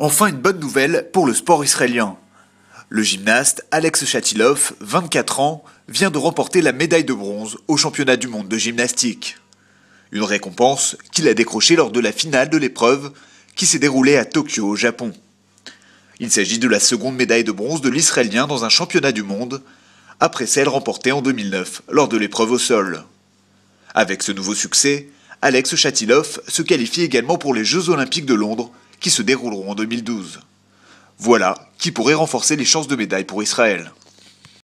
Enfin une bonne nouvelle pour le sport israélien. Le gymnaste Alex Chatilov, 24 ans, vient de remporter la médaille de bronze au championnat du monde de gymnastique. Une récompense qu'il a décrochée lors de la finale de l'épreuve qui s'est déroulée à Tokyo au Japon. Il s'agit de la seconde médaille de bronze de l'Israélien dans un championnat du monde, après celle remportée en 2009 lors de l'épreuve au sol. Avec ce nouveau succès, Alex Chatilov se qualifie également pour les Jeux olympiques de Londres qui se dérouleront en 2012. Voilà qui pourrait renforcer les chances de médaille pour Israël.